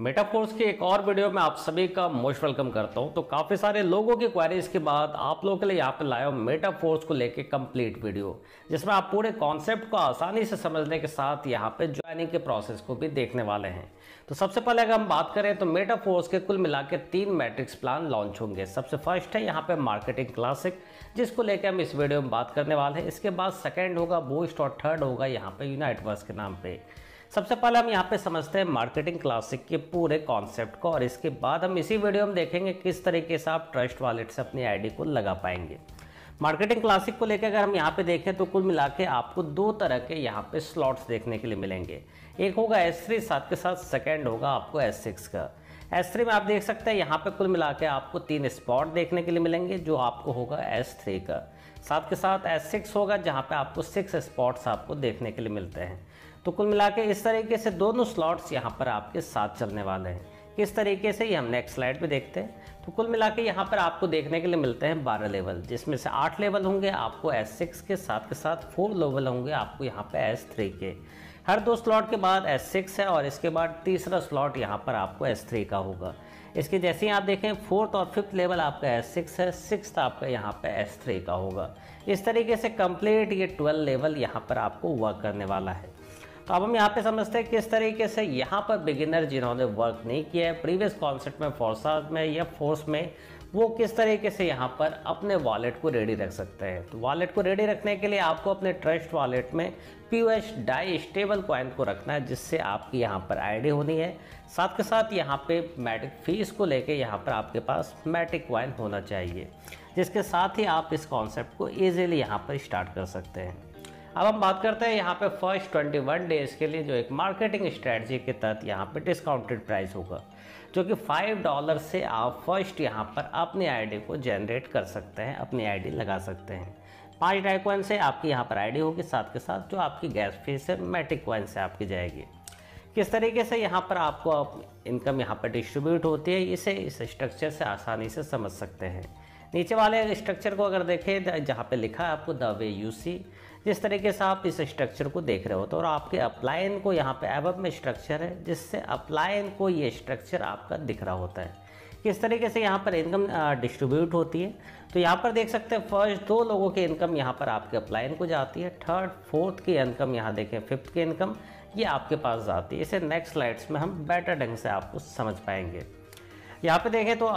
metaphors के एक और वीडियो में आप सभी का मोस्ट वेलकम करता हूं तो काफ़ी सारे लोगों की क्वारीज के बाद आप लोगों के लिए यहाँ पे लाया हूँ मेटाफोर्स को लेके कंप्लीट वीडियो जिसमें आप पूरे कॉन्सेप्ट को आसानी से समझने के साथ यहाँ पे ज्वाइनिंग के प्रोसेस को भी देखने वाले हैं तो सबसे पहले अगर हम बात करें तो मेटाफोर्स के कुल मिला तीन मैट्रिक्स प्लान लॉन्च होंगे सबसे फर्स्ट है यहाँ पर मार्केटिंग क्लासिक जिसको लेकर हम इस वीडियो में बात करने वाले हैं इसके बाद सेकेंड होगा बूस्ट और थर्ड होगा यहाँ पर यूनाइटवर्स के नाम पर सबसे पहले हम यहाँ पे समझते हैं मार्केटिंग क्लासिक के पूरे कॉन्सेप्ट को और इसके बाद हम इसी वीडियो में देखेंगे किस तरीके से आप ट्रस्ट वॉलेट से अपनी आईडी को लगा पाएंगे मार्केटिंग क्लासिक को लेकर अगर हम यहाँ पे देखें तो कुल मिला के आपको दो तरह के यहाँ पे स्लॉट्स देखने के लिए मिलेंगे एक होगा एस थ्री साथ के साथ सेकेंड होगा आपको एस सिक्स का एस थ्री में आप देख सकते हैं यहाँ पे कुल मिला के आपको तीन स्पॉट देखने के लिए मिलेंगे जो आपको होगा एस थ्री का साथ के साथ एस सिक्स होगा जहाँ पे आपको सिक्स स्पॉट्स आपको देखने के लिए मिलते हैं तो कुल मिला के इस तरीके से दोनों स्लॉट्स यहाँ पर आपके साथ चलने वाले हैं किस तरीके से ये हम नेक्स्ट स्लाइड पे देखते हैं तो कुल मिला के यहाँ पर आपको देखने के लिए मिलते हैं बारह लेवल जिसमें से आठ लेवल होंगे आपको एस सिक्स के साथ के साथ फोर लेवल होंगे आपको यहाँ पे एस थ्री के हर दो स्लॉट के बाद एस सिक्स है और इसके बाद तीसरा स्लॉट यहाँ पर आपको एस थ्री का होगा इसके जैसे ही आप देखें फोर्थ और फिफ्थ लेवल आपका एस सिक्स है सिक्स आपका यहाँ पे एस थ्री का होगा इस तरीके से कंप्लीट ये ट्वेल्व लेवल यहाँ पर आपको वर्क करने वाला है तो अब हम यहाँ पे समझते हैं किस तरीके से यहाँ पर बिगिनर जिन्होंने वर्क नहीं किया है प्रीवियस कॉन्सेप्ट में फोर्सा में या फोर्स में वो किस तरीके से यहाँ पर अपने वॉलेट को रेडी रख सकते हैं तो वॉलेट को रेडी रखने के लिए आपको अपने ट्रस्ट वॉलेट में P H DAI stable coin को रखना है जिससे आपकी यहाँ पर आईडी होनी है साथ के साथ यहाँ पे मैटिक फीस को लेके यहाँ पर आपके पास मैटिक कॉइन होना चाहिए जिसके साथ ही आप इस कॉन्सेप्ट को ईजिली यहाँ पर स्टार्ट कर सकते हैं अब हम बात करते हैं यहाँ पे फर्स्ट ट्वेंटी वन डेज़ के लिए जो एक मार्केटिंग स्ट्रेटजी के तहत यहाँ पे डिस्काउंटेड प्राइस होगा जो कि फाइव डॉलर से आप फर्स्ट यहाँ पर अपनी आईडी को जनरेट कर सकते हैं अपनी आईडी लगा सकते हैं पाँच ड्राई कॉइन से आपकी यहाँ पर आईडी होगी साथ के साथ जो आपकी गैस फीस है मैटिक कॉइन से आपकी जाएगी किस तरीके से यहाँ पर आपको आप इनकम यहाँ पर डिस्ट्रीब्यूट होती है इसे इस स्ट्रक्चर से आसानी से समझ सकते हैं नीचे वाले स्ट्रक्चर को अगर देखें जहाँ पे लिखा है आपको द वे यू सी जिस तरीके से आप इस स्ट्रक्चर को देख रहे हो तो और आपके अप्लाइन को यहाँ पे एवब में स्ट्रक्चर है जिससे अप्लाइन को ये स्ट्रक्चर आपका दिख रहा होता है किस तरीके से यहाँ पर इनकम डिस्ट्रीब्यूट होती है तो यहाँ पर देख सकते हैं फर्स्ट दो लोगों की इनकम यहाँ पर आपके अप्लाइन को जाती है थर्ड फोर्थ की इनकम यहाँ देखें फिफ्थ की इनकम ये आपके पास जाती है इसे नेक्स्ट स्लाइड्स में हम बेटर ढंग से आपको समझ पाएंगे यहाँ पे देखें तो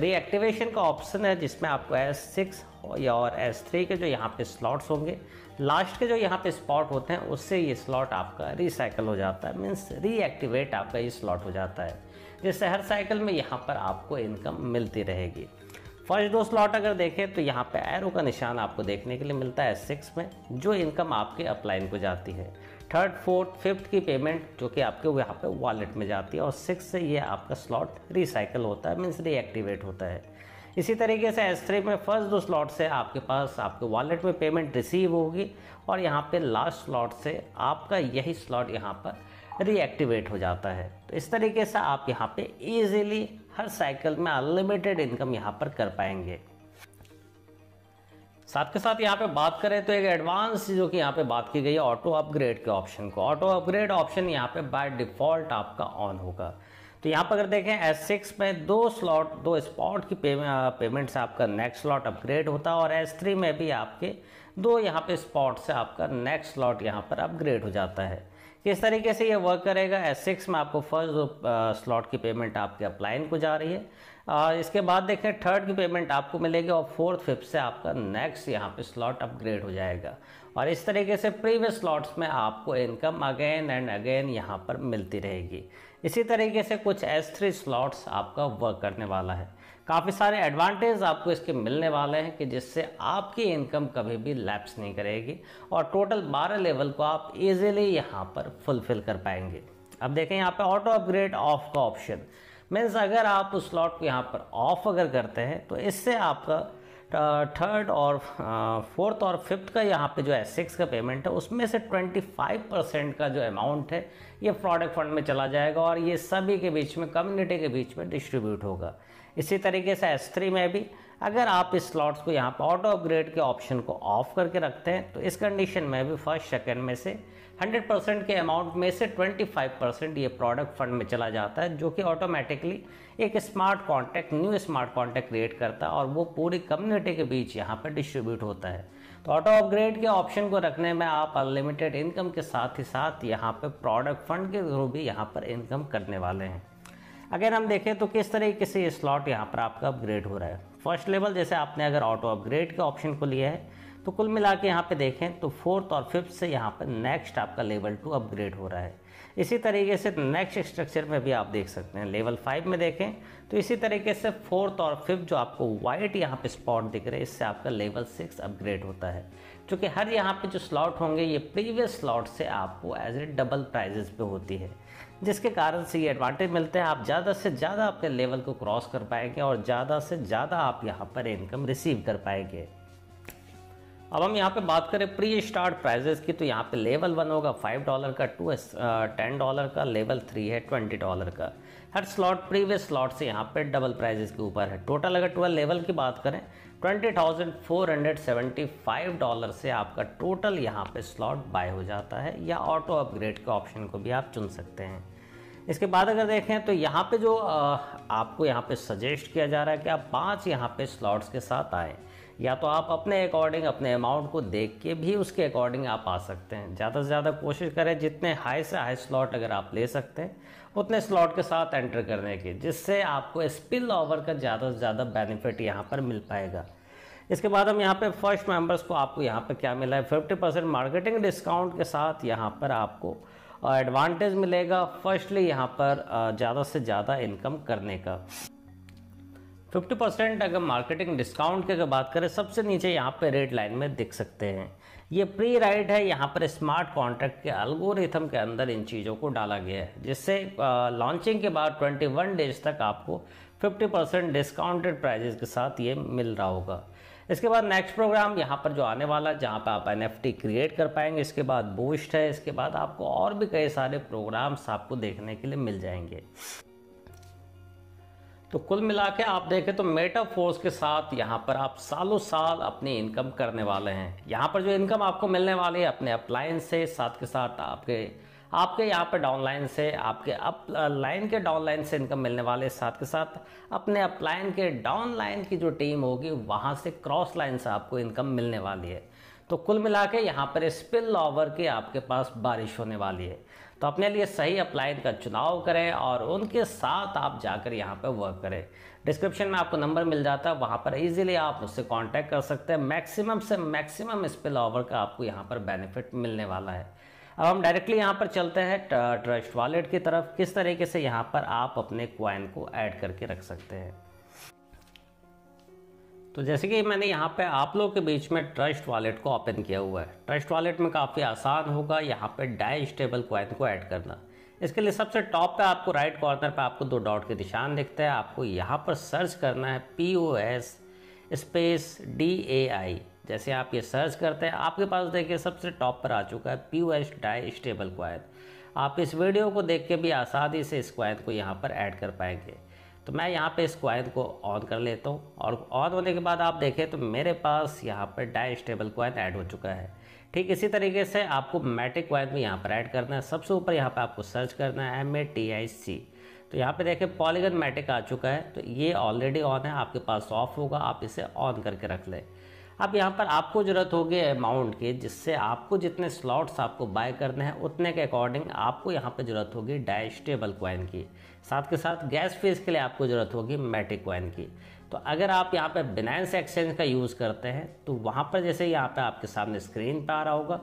रीएक्टिवेशन का ऑप्शन है जिसमें आपको एस सिक्स और एस थ्री के जो यहाँ पे स्लॉट्स होंगे लास्ट के जो यहाँ पे स्पॉट होते हैं उससे ये स्लॉट आपका रिसाइकल हो जाता है मीन्स रीएक्टिवेट आपका ये स्लॉट हो जाता है जिससे हर साइकिल में यहाँ पर आपको इनकम मिलती रहेगी फर्स्ट दो स्लॉट अगर देखें तो यहाँ पे एरो का निशान आपको देखने के लिए मिलता है एस सिक्स में जो इनकम आपके अपलाइन को जाती है थर्ड फोर्थ फिफ्थ की पेमेंट जो कि आपके यहाँ पे वॉलेट में जाती है और सिक्स से ये आपका स्लॉट रिसाइकल होता है मीन्स रीएक्टिवेट होता है इसी तरीके से एस थ्री में फर्स्ट दो स्लॉट से आपके पास आपके वॉलेट में पेमेंट रिसीव होगी और यहाँ पे लास्ट स्लॉट से आपका यही स्लॉट यहाँ पर रीएक्टिवेट हो जाता है तो इस तरीके से आप यहाँ पे ईजिली हर साइकिल में अनलिमिटेड इनकम यहाँ पर कर पाएंगे साथ के साथ यहाँ पे बात करें तो एक एडवांस जो कि यहाँ पे बात की गई है ऑटो अपग्रेड के ऑप्शन को ऑटो अपग्रेड ऑप्शन यहाँ पे बाय डिफ़ॉल्ट आपका ऑन होगा तो यहाँ पर अगर देखें एस सिक्स में दो स्लॉट दो स्पॉट की पेमेंट से आपका नेक्स्ट स्लॉट अपग्रेड होता है और एस थ्री में भी आपके दो यहाँ पे स्पॉट से आपका नेक्स्ट स्लॉट यहाँ पर अपग्रेड हो जाता है किस तरीके से ये वर्क करेगा एस सिक्स में आपको फर्स्ट स्लॉट uh, की पेमेंट आपके अपलाइन को जा रही है और इसके बाद देखें थर्ड की पेमेंट आपको मिलेगी और फोर्थ फिफ्थ से आपका नेक्स्ट यहाँ पे स्लॉट अपग्रेड हो जाएगा और इस तरीके से प्रीवियस स्लॉट्स में आपको इनकम अगेन एंड अगेन यहाँ पर मिलती रहेगी इसी तरीके से कुछ एस थ्री स्लॉट्स आपका वर्क करने वाला है काफ़ी सारे एडवांटेज आपको इसके मिलने वाले हैं कि जिससे आपकी इनकम कभी भी लैप्स नहीं करेगी और टोटल 12 लेवल को आप इजीली यहाँ पर फुलफिल कर पाएंगे अब देखें यहाँ पर ऑटो अपग्रेड ऑफ का ऑप्शन मीन्स अगर आप उस स्लॉट को यहाँ पर ऑफ अगर करते हैं तो इससे आपका थर्ड और फोर्थ और फिफ्थ का यहाँ पे जो है सिक्स का पेमेंट है उसमें से 25 परसेंट का जो अमाउंट है ये प्रोडक्ट फंड में चला जाएगा और ये सभी के बीच में कम्युनिटी के बीच में डिस्ट्रीब्यूट होगा इसी तरीके से एस थ्री में भी अगर आप इस स्लॉट्स को यहाँ पर ऑटो अपग्रेड के ऑप्शन को ऑफ करके रखते हैं तो इस कंडीशन में भी फर्स्ट सेकेंड में से 100 परसेंट के अमाउंट में से 25 परसेंट ये प्रोडक्ट फंड में चला जाता है जो कि ऑटोमेटिकली एक smart contact new smart contact create करता है और वो पूरी कम्युनिटी के बीच यहाँ पर डिस्ट्रीब्यूट होता है तो ऑटो अपग्रेड के ऑप्शन को रखने में आप अनलिमिटेड इनकम के साथ ही साथ यहाँ पर प्रोडक्ट फंड के थ्रू भी यहाँ पर इनकम करने वाले हैं अगर हम देखें तो किस तरीके से ये स्लॉट यहाँ पर आपका अपग्रेड हो रहा है फर्स्ट लेवल जैसे आपने अगर ऑटो अपग्रेड के ऑप्शन को लिया है तो कुल मिला के यहाँ पर देखें तो फोर्थ और फिफ्थ से यहाँ पर नेक्स्ट आपका लेवल टू अपग्रेड हो रहा है इसी तरीके से नेक्स्ट स्ट्रक्चर में भी आप देख सकते हैं लेवल फाइव में देखें तो इसी तरीके से फोर्थ और फिफ्थ जो आपको वाइट यहाँ पे स्पॉट दिख रहे हैं इससे आपका लेवल सिक्स अपग्रेड होता है क्योंकि हर यहाँ पे जो स्लॉट होंगे ये प्रीवियस स्लॉट से आपको एज ए डबल प्राइजेस पे होती है जिसके कारण से ये एडवांटेज मिलते हैं आप ज़्यादा से ज़्यादा आपके लेवल को क्रॉस कर पाएंगे और ज़्यादा से ज़्यादा आप यहाँ पर इनकम रिसीव कर पाएंगे अब हम यहाँ पे बात करें प्री स्टार्ट प्राइजेस की तो यहाँ पे लेवल वन होगा फाइव डॉलर का टू टेन डॉलर का लेवल थ्री है ट्वेंटी डॉलर का हर स्लॉट प्रीवियस स्लॉट से यहाँ पे डबल प्राइजेस के ऊपर है टोटल अगर ट्वेल्व लेवल की बात करें twenty thousand four hundred seventy five dollar से आपका टोटल यहाँ पे स्लॉट बाय हो जाता है या ऑटो अपग्रेड के ऑप्शन को भी आप चुन सकते हैं इसके बाद अगर देखें तो यहाँ पे जो आपको यहाँ पे सजेस्ट किया जा रहा है कि आप पांच यहाँ पे स्लॉट्स के साथ आएँ या तो आप अपने अकॉर्डिंग अपने अमाउंट को देख के भी उसके अकॉर्डिंग आप आ सकते हैं ज़्यादा से ज़्यादा कोशिश करें जितने हाई से हाई स्लॉट अगर आप ले सकते हैं उतने स्लॉट के साथ एंटर करने के जिससे आपको स्पिल ओवर का ज़्यादा से ज़्यादा बेनिफिट यहाँ पर मिल पाएगा इसके बाद हम यहाँ पे फर्स्ट मेंबर्स को आपको यहाँ पे क्या मिला है 50 परसेंट मार्केटिंग डिस्काउंट के साथ यहाँ पर आपको और एडवांटेज मिलेगा फर्स्टली यहाँ पर ज़्यादा से ज़्यादा इनकम करने का 50 परसेंट अगर मार्केटिंग डिस्काउंट की अगर बात करें सबसे नीचे यहाँ पे रेड लाइन में दिख सकते हैं ये प्री राइट है यहाँ पर स्मार्ट कॉन्ट्रैक्ट के अल्गोरिथम के अंदर इन चीज़ों को डाला गया है जिससे लॉन्चिंग के बाद 21 डेज तक आपको 50 परसेंट डिस्काउंटेड प्राइजेस के साथ ये मिल रहा होगा इसके बाद नेक्स्ट प्रोग्राम यहाँ पर जो आने वाला जहाँ पर आप एन क्रिएट कर पाएंगे इसके बाद बूस्ट है इसके बाद आपको और भी कई सारे प्रोग्राम्स आपको देखने के लिए मिल जाएंगे तो कुल मिला के आप देखें तो फोर्स के साथ यहाँ पर आप सालों साल अपनी इनकम करने वाले हैं यहाँ पर जो इनकम आपको मिलने वाली है अपने अप्लायंस से साथ के साथ आपके आपके यहाँ पर डाउनलाइन से आपके अप लाइन uh, के डाउनलाइन से इनकम मिलने वाले साथ के साथ अपने अपलाइन के डाउनलाइन की जो टीम होगी वहाँ से क्रॉस लाइन से आपको इनकम मिलने वाली है तो कुल मिला के यहाँ पर स्पिल ओवर की आपके पास बारिश होने वाली है तो अपने लिए सही अपलाइन का चुनाव करें और उनके साथ आप जाकर यहाँ पर वर्क करें डिस्क्रिप्शन में आपको नंबर मिल जाता है वहाँ पर इजीली आप उससे कांटेक्ट कर सकते हैं मैक्सिमम से मैक्सिमम स्पिल ओवर का आपको यहाँ पर बेनिफिट मिलने वाला है अब हम डायरेक्टली यहाँ पर चलते हैं ट्रस्ट वॉलेट की तरफ किस तरीके से यहाँ पर आप अपने क्वाइन को ऐड करके रख सकते हैं तो जैसे कि मैंने यहाँ पे आप लोगों के बीच में ट्रस्ट वॉलेट को ओपन किया हुआ है ट्रस्ट वॉलेट में काफ़ी आसान होगा यहाँ पे डाई स्टेबल क्वाइन को ऐड करना इसके लिए सबसे टॉप पे आपको राइट कॉर्नर पे आपको दो डॉट के निशान दिखते हैं आपको यहाँ पर सर्च करना है P O S space D A I जैसे आप ये सर्च करते हैं आपके पास देखिए सबसे टॉप पर आ चुका है O S DAI stable coin आप इस वीडियो को देख के भी आसानी से इस क्वायत को यहाँ पर ऐड कर पाएंगे तो मैं यहाँ पे इस क्वायत को ऑन कर लेता हूँ और ऑन होने के बाद आप देखें तो मेरे पास यहाँ पर डाई स्टेबल क्वायत ऐड हो चुका है ठीक इसी तरीके से आपको मैटिक क्वायत भी यहाँ पर ऐड करना है सबसे ऊपर यहाँ पर आपको सर्च करना है एम ए टी आई सी तो यहाँ पे देखें पॉलीगन मैटिक आ चुका है तो ये ऑलरेडी ऑन है आपके पास ऑफ होगा आप इसे ऑन करके रख लें अब यहाँ पर आपको ज़रूरत होगी अमाउंट की जिससे आपको जितने स्लॉट्स आपको बाय करने हैं उतने के अकॉर्डिंग आपको यहाँ पर ज़रूरत होगी डाइस्टेबल क्वाइन की साथ के साथ गैस फीस के लिए आपको ज़रूरत होगी मेटिक क्वाइन की तो अगर आप यहाँ पे बिनाइंस एक्सचेंज का यूज़ करते हैं तो वहाँ पर जैसे यहाँ पर आपके सामने स्क्रीन पर आ रहा होगा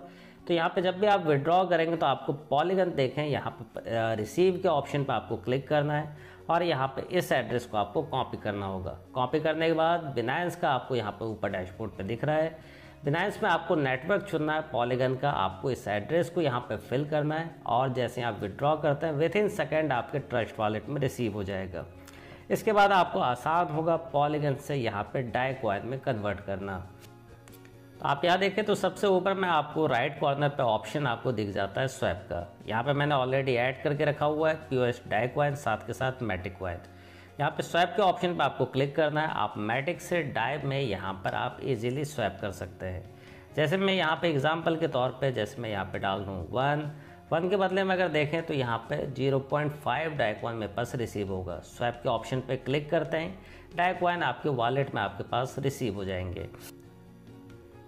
तो यहाँ पे जब भी आप विड्रॉ करेंगे तो आपको पॉलीगन देखें यहाँ पर रिसीव के ऑप्शन पर आपको क्लिक करना है और यहाँ पे इस एड्रेस को आपको कॉपी करना होगा कॉपी करने के बाद बिनायंस का आपको यहाँ पे ऊपर डैशबोर्ड पे दिख रहा है बिनायंस में आपको नेटवर्क चुनना है पॉलीगन का आपको इस एड्रेस को यहाँ पे फिल करना है और जैसे आप विड्रॉ करते हैं विद इन सेकेंड आपके ट्रस्ट वॉलेट में रिसीव हो जाएगा इसके बाद आपको आसान होगा पॉलीगन से यहाँ पे डाई कॉइन में कन्वर्ट करना तो आप यहाँ देखें तो सबसे ऊपर में आपको राइट कॉर्नर पे ऑप्शन आपको दिख जाता है स्वैप का यहाँ पे मैंने ऑलरेडी ऐड करके रखा हुआ है प्यो एस डाइक वाइन साथ के साथ मैटिक वाइन यहाँ पे स्वैप के ऑप्शन पे आपको क्लिक करना है आप मैटिक से डाइव में यहाँ पर आप इजीली स्वैप कर सकते हैं जैसे मैं यहाँ पर एग्जाम्पल के तौर पर जैसे मैं यहाँ पर डाल दूँ वन वन के बदले में अगर देखें तो यहाँ पे 0.5 पॉइंट फाइव वाइन मेरे पास रिसीव होगा स्वैप के ऑप्शन पे क्लिक करते हैं डाइक वाइन आपके वॉलेट में आपके पास रिसीव हो जाएंगे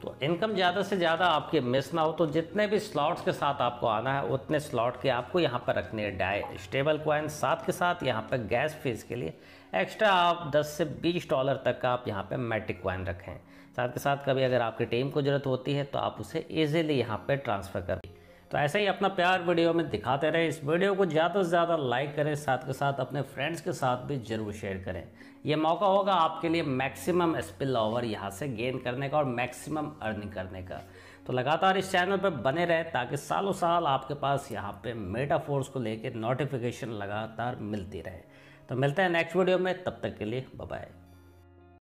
तो इनकम ज़्यादा से ज़्यादा आपके मिस ना हो तो जितने भी स्लॉट्स के साथ आपको आना है उतने स्लॉट के आपको यहाँ पर रखने हैं डाई स्टेबल क्वाइन साथ के साथ यहाँ पर गैस फीस के लिए एक्स्ट्रा आप 10 से 20 डॉलर तक का आप यहाँ पर मेट्रिक क्वाइन रखें साथ के साथ कभी अगर आपकी टीम को ज़रूरत होती है तो आप उसे ईजिली यहाँ पर ट्रांसफ़र करें तो ऐसे ही अपना प्यार वीडियो में दिखाते रहें इस वीडियो को ज़्यादा से ज़्यादा लाइक करें साथ के साथ अपने फ्रेंड्स के साथ भी जरूर शेयर करें ये मौका होगा आपके लिए मैक्सिमम स्पिल ओवर यहाँ से गेन करने का और मैक्सिमम अर्निंग करने का तो लगातार इस चैनल पर बने रहें ताकि सालों साल आपके पास यहाँ पर मेटा फोर्स को लेकर नोटिफिकेशन लगातार मिलती रहे तो मिलते हैं नेक्स्ट वीडियो में तब तक के लिए बाय